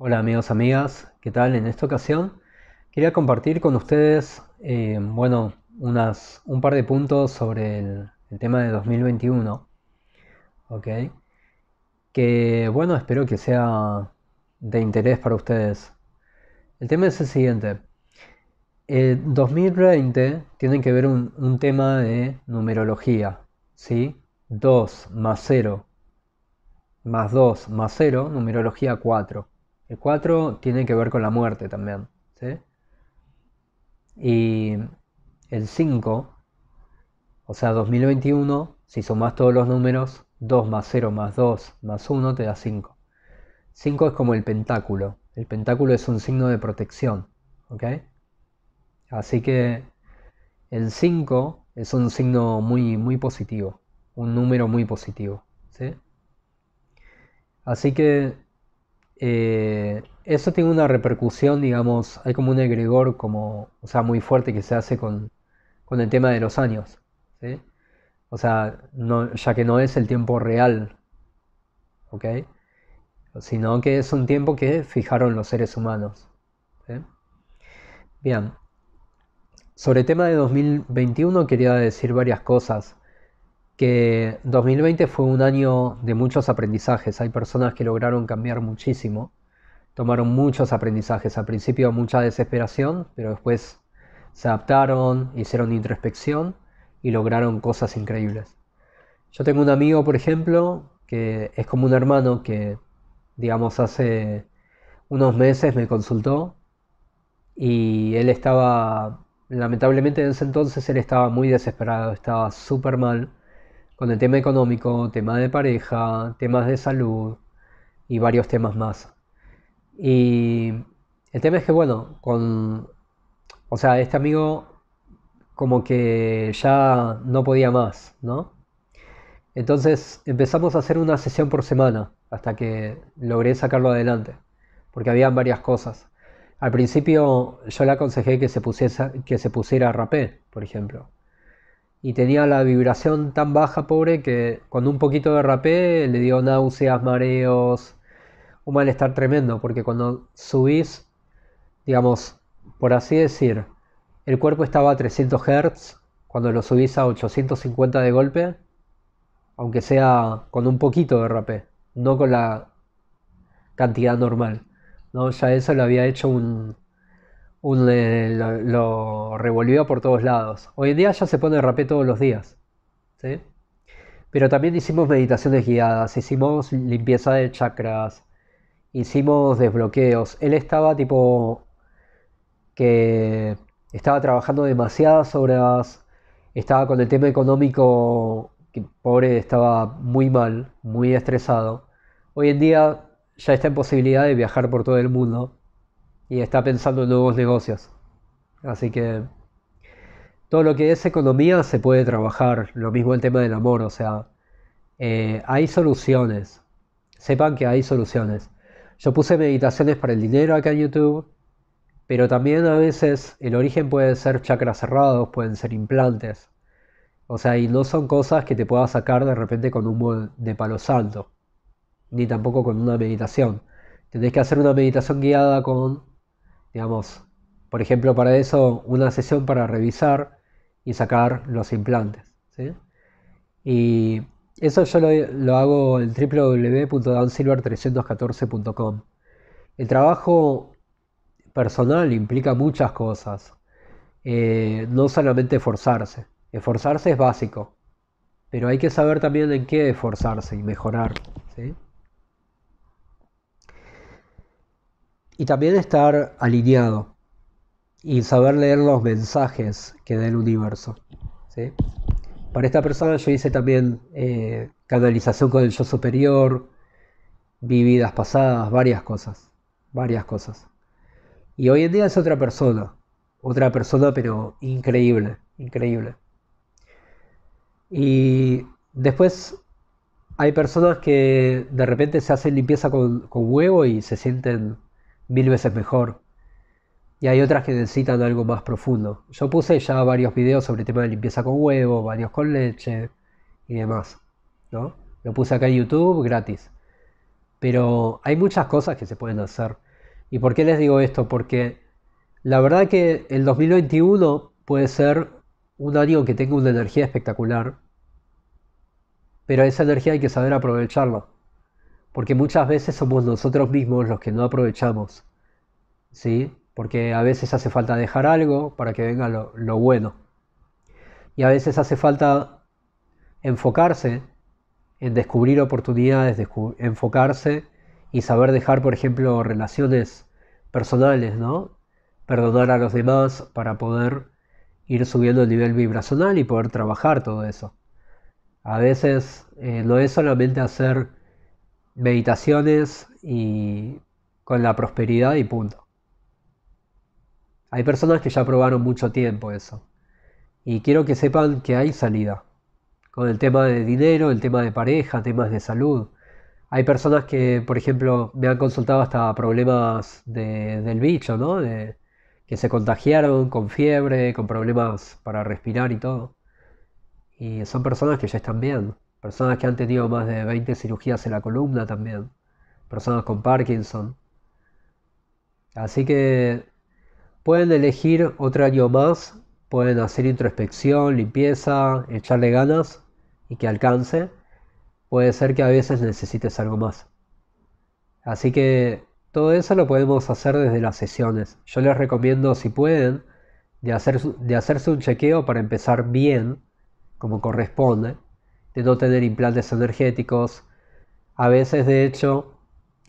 Hola amigos, amigas, ¿qué tal? En esta ocasión quería compartir con ustedes, eh, bueno, unas, un par de puntos sobre el, tema de 2021, ¿ok? Que bueno, espero que sea de interés para ustedes. El tema es el siguiente. 2020 tiene que ver un, un tema de numerología, ¿sí? 2 más 0 más 2 más 0, numerología 4. El 4 tiene que ver con la muerte también. Y el 5, o sea, 2021, si sumás todos los números, 2 más 0 más 2 más 1 te da 5. 5 es como el pentáculo. El pentáculo es un signo de protección. ¿Ok? Así que el 5 es un signo muy, muy positivo. Un número muy positivo. Así que eh, eso tiene una repercusión, digamos, hay como un egregor como, o sea, muy fuerte que se hace con, con el tema de los años, O sea, ya que no es el tiempo real, ¿ok? Sino que es un tiempo que fijaron los seres humanos. Bien, sobre el tema de 2021 quería decir varias cosas que 2020 fue un año de muchos aprendizajes. Hay personas que lograron cambiar muchísimo, tomaron muchos aprendizajes. Al principio mucha desesperación, pero después se adaptaron, hicieron introspección y lograron cosas increíbles. Yo tengo un amigo, por ejemplo, que es como un hermano que, digamos, hace unos meses me consultó y él estaba, lamentablemente en ese entonces, él estaba muy desesperado, estaba súper mal con el tema económico, tema de pareja, temas de salud y varios temas más. Y el tema es que, bueno, con, o sea, este amigo como que ya no podía más, ¿no? Entonces empezamos a hacer una sesión por semana hasta que logré sacarlo adelante, porque habían varias cosas. Al principio yo le aconsejé que se, pusiese, que se pusiera rapé, por ejemplo, y tenía la vibración tan baja, pobre, que con un poquito de rapé le dio náuseas, mareos, un malestar tremendo, porque cuando subís, digamos, por así decir, el cuerpo estaba a 300 Hz, cuando lo subís a 850 de golpe, aunque sea con un poquito de rapé, no con la cantidad normal. ¿no? Ya eso lo había hecho un, lo, revolvió por todos lados. Hoy en día ya se pone rapé todos los días. Pero también hicimos meditaciones guiadas, hicimos limpieza de chakras, hicimos desbloqueos. Él estaba tipo que estaba trabajando demasiadas horas, estaba con el tema económico, que pobre estaba muy mal, muy estresado. Hoy en día ya está en posibilidad de viajar por todo el mundo y está pensando en nuevos negocios. Así que todo lo que es economía se puede trabajar. Lo mismo el tema del amor, o sea, eh, hay soluciones. Sepan que hay soluciones. Yo puse meditaciones para el dinero acá en YouTube, pero también a veces el origen puede ser chakras cerrados, pueden ser implantes. O sea, y no son cosas que te puedas sacar de repente con un de palo salto, ni tampoco con una meditación. Tenés que hacer una meditación guiada con Digamos, por ejemplo, para eso una sesión para revisar y sacar los implantes. ¿sí? Y eso yo lo, hago en www.dansilver314.com. El trabajo personal implica muchas cosas. Eh, no solamente esforzarse. Esforzarse es básico, pero hay que saber también en qué esforzarse y mejorar. ¿sí? Y también estar alineado y saber leer los mensajes que da el universo. Para esta persona yo hice también eh, canalización con el yo superior, vividas pasadas, varias cosas, varias cosas. Y hoy en día es otra persona, otra persona pero increíble, increíble. Y después hay personas que de repente se hacen limpieza con huevo y se sienten mil veces mejor. Y hay otras que necesitan algo más profundo. Yo puse ya varios videos sobre el tema de limpieza con huevo, varios con leche y demás. ¿no? Lo puse acá en YouTube gratis. Pero hay muchas cosas que se pueden hacer. ¿Y por qué les digo esto? Porque la verdad que el 2021 puede ser un año que tenga una energía espectacular. Pero esa energía hay que saber aprovecharla porque muchas veces somos nosotros mismos los que no aprovechamos, ¿sí? Porque a veces hace falta dejar algo para que venga lo, bueno. Y a veces hace falta enfocarse en descubrir oportunidades, enfocarse y saber dejar, por ejemplo, relaciones personales, ¿no? Perdonar a los demás para poder ir subiendo el nivel vibracional y poder trabajar todo eso. A veces eh, no es solamente hacer meditaciones y con la prosperidad y punto. Hay personas que ya probaron mucho tiempo eso. Y quiero que sepan que hay salida. Con el tema de dinero, el tema de pareja, temas de salud. Hay personas que, por ejemplo, me han consultado hasta problemas del bicho, ¿no? De, que se contagiaron con fiebre, con problemas para respirar y todo. Y son personas que ya están bien personas que han tenido más de 20 cirugías en la columna también, personas con Parkinson. Así que pueden elegir otro año más, pueden hacer introspección, limpieza, echarle ganas y que alcance. Puede ser que a veces necesites algo más. Así que todo eso lo podemos hacer desde las sesiones. Yo les recomiendo, si pueden, de, de hacerse un chequeo para empezar bien, como corresponde de no tener implantes energéticos. A veces, de hecho,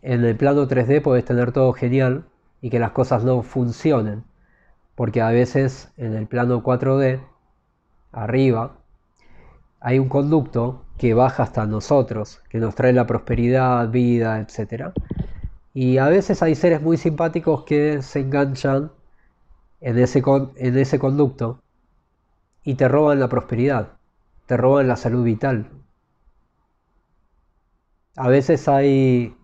en el plano 3D puedes tener todo genial y que las cosas no funcionen. Porque a veces en el plano 4D, arriba, hay un conducto que baja hasta nosotros, que nos trae la prosperidad, vida, etc. Y a veces hay seres muy simpáticos que se enganchan en ese, en ese conducto y te roban la prosperidad te roban la salud vital. A veces hay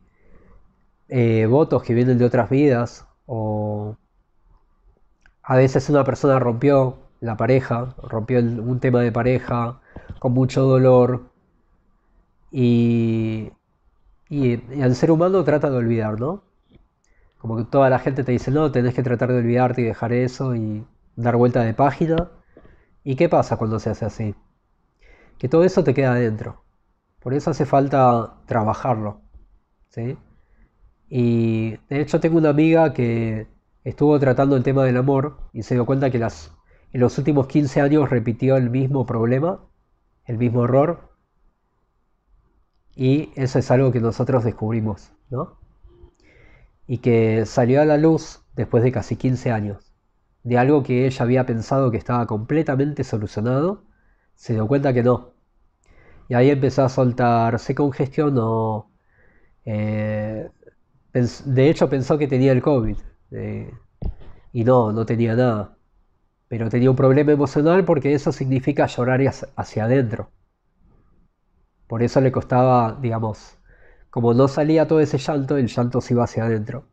eh, votos que vienen de otras vidas o a veces una persona rompió la pareja, rompió un tema de pareja con mucho dolor y, y, el ser humano trata de olvidar, ¿no? Como que toda la gente te dice, no, tenés que tratar de olvidarte y dejar eso y dar vuelta de página. ¿Y qué pasa cuando se hace así? que todo eso te queda adentro. Por eso hace falta trabajarlo. ¿sí? Y de hecho tengo una amiga que estuvo tratando el tema del amor y se dio cuenta que las, en los últimos 15 años repitió el mismo problema, el mismo error. Y eso es algo que nosotros descubrimos, Y que salió a la luz después de casi 15 años, de algo que ella había pensado que estaba completamente solucionado se dio cuenta que no. Y ahí empezó a soltar, se congestionó. Eh, de hecho pensó que tenía el COVID. Eh, y no, no tenía nada. Pero tenía un problema emocional porque eso significa llorar hacia, hacia adentro. Por eso le costaba, digamos, como no salía todo ese llanto, el llanto se iba hacia adentro.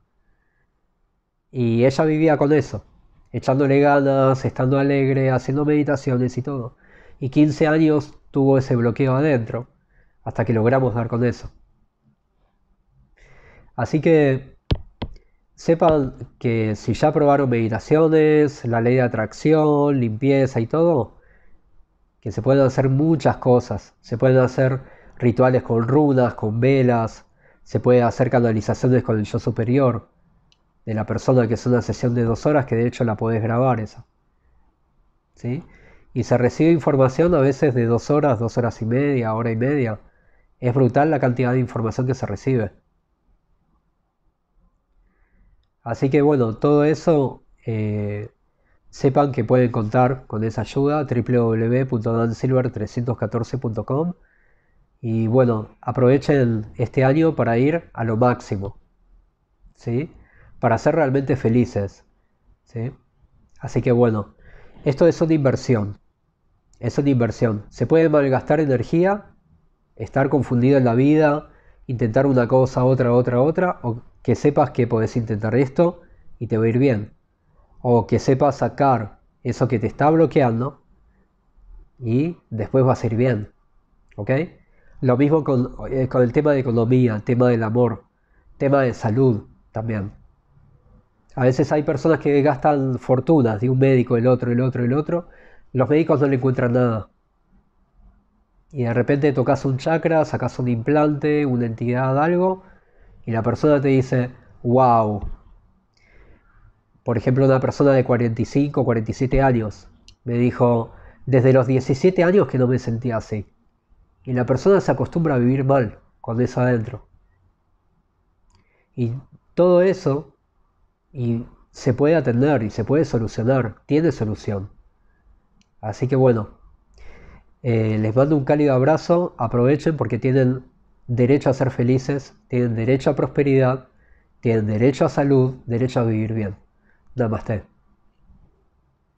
Y ella vivía con eso, echándole ganas, estando alegre, haciendo meditaciones y todo y 15 años tuvo ese bloqueo adentro, hasta que logramos dar con eso. Así que sepan que si ya probaron meditaciones, la ley de atracción, limpieza y todo, que se pueden hacer muchas cosas. Se pueden hacer rituales con runas, con velas, se puede hacer canalizaciones con el yo superior de la persona, que es una sesión de dos horas, que de hecho la podés grabar esa. ¿Sí? y se recibe información a veces de dos horas, dos horas y media, hora y media. Es brutal la cantidad de información que se recibe. Así que bueno, todo eso eh, sepan que pueden contar con esa ayuda www.dansilver314.com y bueno, aprovechen este año para ir a lo máximo, ¿sí? Para ser realmente felices, ¿sí? Así que bueno, esto es una inversión, es una inversión. Se puede malgastar energía, estar confundido en la vida, intentar una cosa, otra, otra, otra, o que sepas que puedes intentar esto y te va a ir bien. O que sepas sacar eso que te está bloqueando y después va a ir bien. ¿Ok? Lo mismo eh, con, el tema de economía, el tema del amor, tema de salud también. A veces hay personas que gastan fortunas de un médico, el otro, el otro, el otro, los médicos no le encuentran nada. Y de repente tocas un chakra, sacas un implante, una entidad, algo, y la persona te dice, wow. Por ejemplo, una persona de 45, 47 años me dijo, desde los 17 años que no me sentía así. Y la persona se acostumbra a vivir mal con eso adentro. Y todo eso y se puede atender y se puede solucionar, tiene solución. Así que bueno, eh, les mando un cálido abrazo, aprovechen porque tienen derecho a ser felices, tienen derecho a prosperidad, tienen derecho a salud, derecho a vivir bien. Namaste.